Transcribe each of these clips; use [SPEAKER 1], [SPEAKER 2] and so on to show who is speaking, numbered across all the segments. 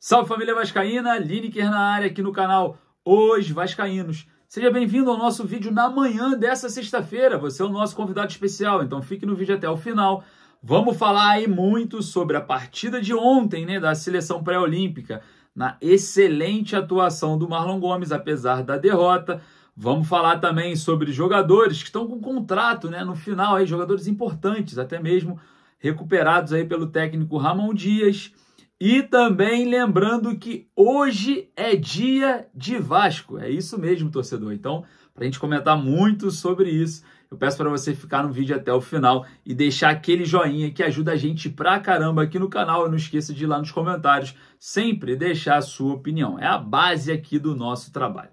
[SPEAKER 1] Salve família Vascaína, Lineker na área aqui no canal Os Vascaínos. Seja bem-vindo ao nosso vídeo na manhã dessa sexta-feira. Você é o nosso convidado especial, então fique no vídeo até o final. Vamos falar aí muito sobre a partida de ontem, né, da seleção pré-olímpica, na excelente atuação do Marlon Gomes, apesar da derrota. Vamos falar também sobre jogadores que estão com contrato, né, no final aí, jogadores importantes, até mesmo recuperados aí pelo técnico Ramon Dias. E também lembrando que hoje é dia de Vasco. É isso mesmo, torcedor. Então, para a gente comentar muito sobre isso, eu peço para você ficar no vídeo até o final e deixar aquele joinha que ajuda a gente pra caramba aqui no canal. E não esqueça de ir lá nos comentários sempre deixar a sua opinião. É a base aqui do nosso trabalho.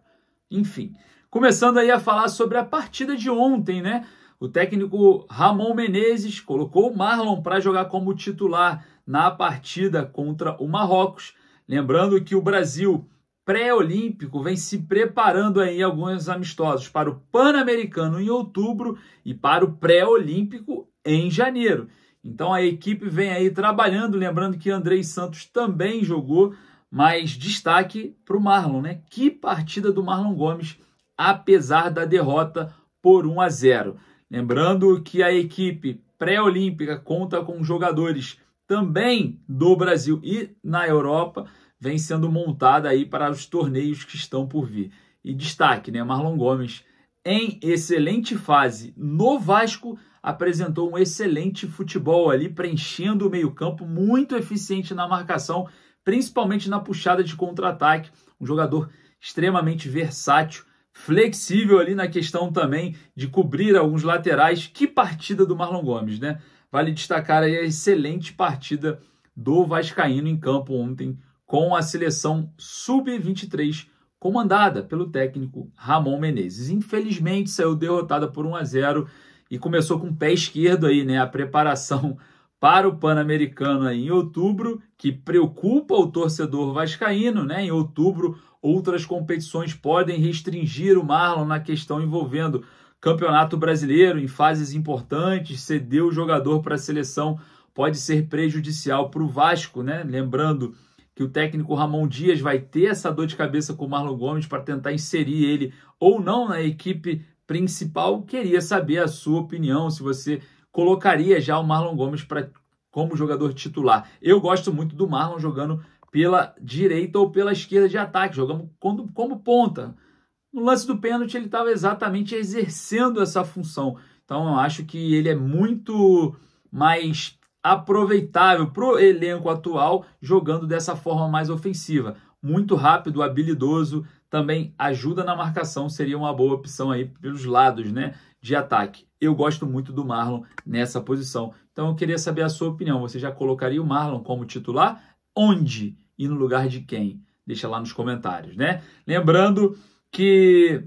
[SPEAKER 1] Enfim, começando aí a falar sobre a partida de ontem, né? O técnico Ramon Menezes colocou o Marlon para jogar como titular na partida contra o Marrocos. Lembrando que o Brasil pré-olímpico vem se preparando aí alguns amistosos para o Pan-Americano em outubro e para o pré-olímpico em janeiro. Então a equipe vem aí trabalhando, lembrando que Andrei Santos também jogou, mas destaque para o Marlon, né? Que partida do Marlon Gomes, apesar da derrota por 1 a 0. Lembrando que a equipe pré-olímpica conta com jogadores também do Brasil e na Europa vem sendo montada aí para os torneios que estão por vir. E destaque, né, Marlon Gomes em excelente fase no Vasco, apresentou um excelente futebol ali, preenchendo o meio-campo, muito eficiente na marcação, principalmente na puxada de contra-ataque. Um jogador extremamente versátil, flexível ali na questão também de cobrir alguns laterais. Que partida do Marlon Gomes, né? Vale destacar aí a excelente partida do Vascaíno em campo ontem com a seleção sub-23 comandada pelo técnico Ramon Menezes. Infelizmente saiu derrotada por 1 a 0 e começou com o pé esquerdo aí, né, a preparação para o Pan-Americano em outubro, que preocupa o torcedor vascaíno, né? Em outubro, outras competições podem restringir o Marlon na questão envolvendo Campeonato Brasileiro, em fases importantes, ceder o jogador para a seleção pode ser prejudicial para o Vasco, né? Lembrando que o técnico Ramon Dias vai ter essa dor de cabeça com o Marlon Gomes para tentar inserir ele ou não na equipe principal. Queria saber a sua opinião, se você colocaria já o Marlon Gomes para como jogador titular. Eu gosto muito do Marlon jogando pela direita ou pela esquerda de ataque, jogando como, como ponta. No lance do pênalti, ele estava exatamente exercendo essa função. Então, eu acho que ele é muito mais aproveitável para o elenco atual jogando dessa forma mais ofensiva. Muito rápido, habilidoso, também ajuda na marcação, seria uma boa opção aí pelos lados né, de ataque. Eu gosto muito do Marlon nessa posição. Então eu queria saber a sua opinião. Você já colocaria o Marlon como titular? Onde e no lugar de quem? Deixa lá nos comentários, né? Lembrando que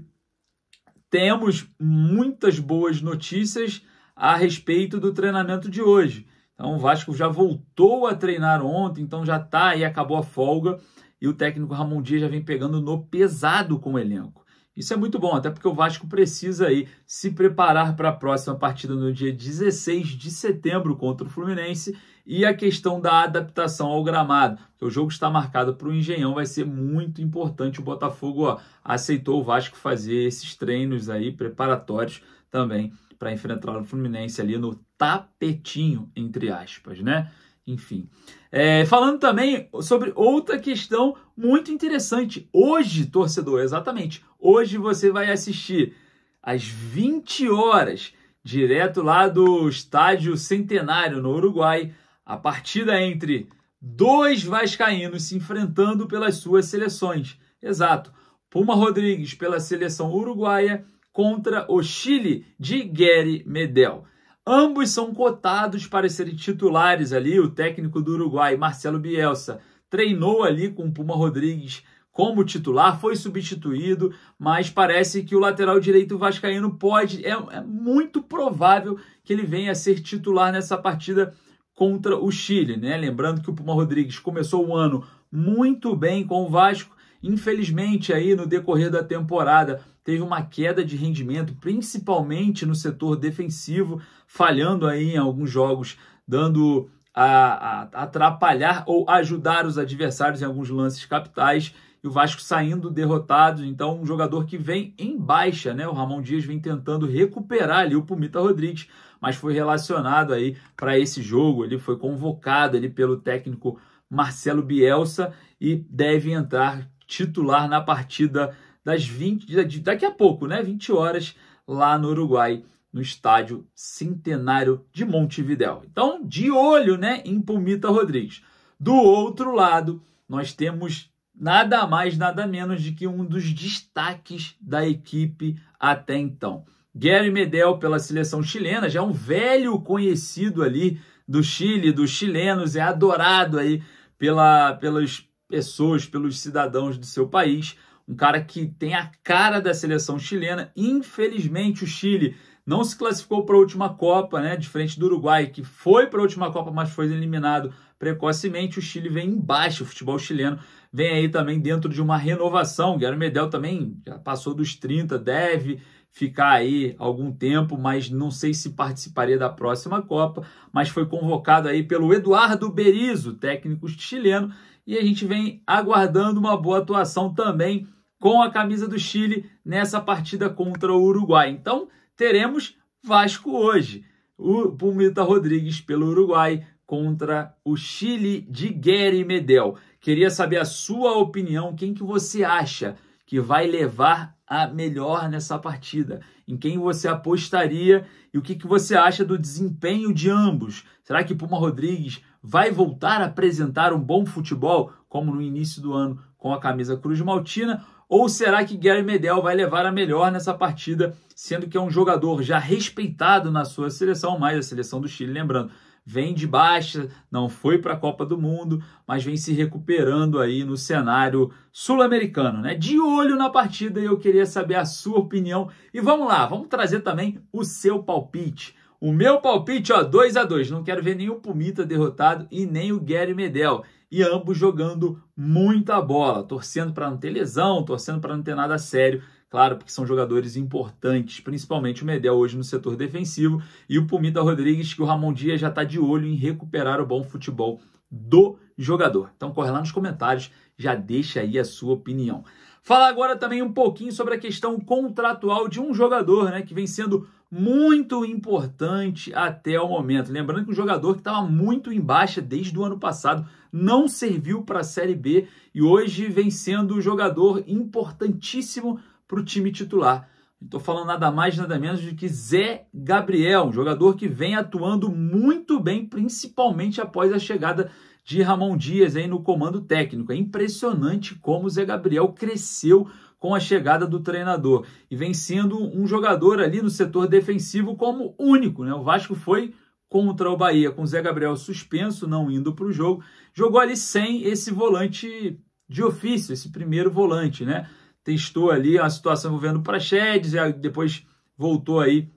[SPEAKER 1] temos muitas boas notícias a respeito do treinamento de hoje. Então, o Vasco já voltou a treinar ontem, então já tá aí, acabou a folga. E o técnico Ramon Dias já vem pegando no pesado com o elenco. Isso é muito bom, até porque o Vasco precisa aí se preparar para a próxima partida no dia 16 de setembro contra o Fluminense e a questão da adaptação ao gramado. Porque o jogo está marcado para o Engenhão, vai ser muito importante. O Botafogo ó, aceitou o Vasco fazer esses treinos aí preparatórios também para enfrentar o Fluminense ali no tapetinho, entre aspas, né? enfim. É, falando também sobre outra questão muito interessante. Hoje, torcedor, exatamente, hoje você vai assistir às 20 horas, direto lá do Estádio Centenário, no Uruguai, a partida entre dois vascaínos se enfrentando pelas suas seleções. Exato. Puma Rodrigues pela seleção uruguaia contra o Chile de Gary Medel. Ambos são cotados para serem titulares ali. O técnico do Uruguai, Marcelo Bielsa, treinou ali com o Puma Rodrigues como titular, foi substituído, mas parece que o lateral direito vascaíno pode, é, é muito provável que ele venha a ser titular nessa partida contra o Chile, né? Lembrando que o Puma Rodrigues começou o ano muito bem com o Vasco, Infelizmente, aí no decorrer da temporada, teve uma queda de rendimento, principalmente no setor defensivo, falhando aí em alguns jogos, dando a, a, atrapalhar ou ajudar os adversários em alguns lances capitais. E o Vasco saindo derrotado, então um jogador que vem em baixa, né? O Ramon Dias vem tentando recuperar ali o Pumita Rodrigues, mas foi relacionado aí para esse jogo. Ele foi convocado ali pelo técnico Marcelo Bielsa e deve entrar titular na partida das 20 daqui a pouco, né, 20 horas lá no Uruguai, no estádio Centenário de Montevidéu. Então, de olho, né, em Pumita Rodrigues. Do outro lado, nós temos nada mais, nada menos de que um dos destaques da equipe até então. Gary Medel pela seleção chilena, já é um velho conhecido ali do Chile, dos chilenos, é adorado aí pela, pelos, pessoas, pelos cidadãos do seu país. Um cara que tem a cara da seleção chilena. Infelizmente, o Chile não se classificou para a última Copa, né? Diferente do Uruguai, que foi para a última Copa, mas foi eliminado precocemente. O Chile vem embaixo, o futebol chileno vem aí também dentro de uma renovação. O Guilherme Medel também já passou dos 30, deve ficar aí algum tempo, mas não sei se participaria da próxima Copa, mas foi convocado aí pelo Eduardo Berizzo, técnico chileno, e a gente vem aguardando uma boa atuação também com a camisa do Chile nessa partida contra o Uruguai. Então, teremos Vasco hoje. O Pumita Rodrigues pelo Uruguai, contra o Chile de Gary Medel. Queria saber a sua opinião, quem que você acha que vai levar a melhor nessa partida? Em quem você apostaria e o que, que você acha do desempenho de ambos? Será que Puma Rodrigues vai voltar a apresentar um bom futebol, como no início do ano com a camisa Cruz Maltina? Ou será que Gary Medel vai levar a melhor nessa partida, sendo que é um jogador já respeitado na sua seleção, mais a seleção do Chile, lembrando, vem de baixa, não foi para a Copa do Mundo, mas vem se recuperando aí no cenário sul-americano, né? De olho na partida e eu queria saber a sua opinião. E vamos lá, vamos trazer também o seu palpite. O meu palpite, ó, 2 a 2 Não quero ver nem o Pumita derrotado e nem o Gary Medel. E ambos jogando muita bola, torcendo para não ter lesão, torcendo para não ter nada sério Claro, porque são jogadores importantes, principalmente o Medel hoje no setor defensivo e o Pumita Rodrigues, que o Ramon Dias já está de olho em recuperar o bom futebol do jogador. Então corre lá nos comentários, já deixa aí a sua opinião. Fala agora também um pouquinho sobre a questão contratual de um jogador, né, que vem sendo muito importante até o momento. Lembrando que um jogador que estava muito em baixa desde o ano passado não serviu para a Série B e hoje vem sendo um jogador importantíssimo para o time titular. Estou falando nada mais, nada menos do que Zé Gabriel, um jogador que vem atuando muito bem, principalmente após a chegada de Ramon Dias aí no comando técnico. É impressionante como Zé Gabriel cresceu com a chegada do treinador e vem sendo um jogador ali no setor defensivo como único. Né? O Vasco foi contra o Bahia com o Zé Gabriel suspenso, não indo para o jogo, jogou ali sem esse volante de ofício, esse primeiro volante, né? testou ali a situação envolvendo o Praxedes, e depois voltou aí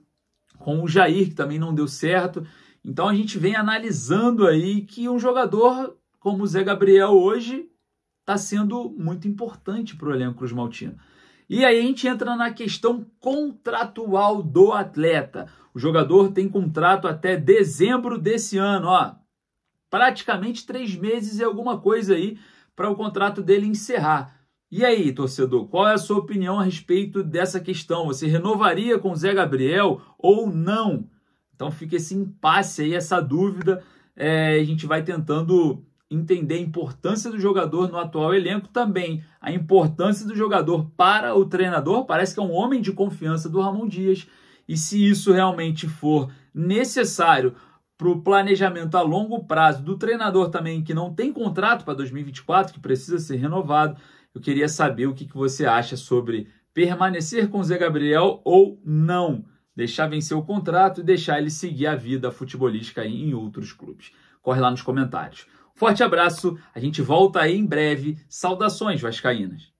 [SPEAKER 1] com o Jair, que também não deu certo. Então a gente vem analisando aí que um jogador como o Zé Gabriel hoje está sendo muito importante para o elenco Cruz Maltino. E aí a gente entra na questão contratual do atleta. O jogador tem contrato até dezembro desse ano, ó. Praticamente três meses e alguma coisa aí para o contrato dele encerrar. E aí, torcedor, qual é a sua opinião a respeito dessa questão? Você renovaria com o Zé Gabriel ou não? Então fica esse impasse aí, essa dúvida. É, a gente vai tentando entender a importância do jogador no atual elenco, também a importância do jogador para o treinador. Parece que é um homem de confiança do Ramon Dias. E se isso realmente for necessário para o planejamento a longo prazo do treinador também, que não tem contrato para 2024, que precisa ser renovado, eu queria saber o que, que você acha sobre permanecer com o Zé Gabriel ou não. Deixar vencer o contrato e deixar ele seguir a vida futebolística em outros clubes. Corre lá nos comentários. Forte abraço, a gente volta aí em breve. Saudações, Vascaínas!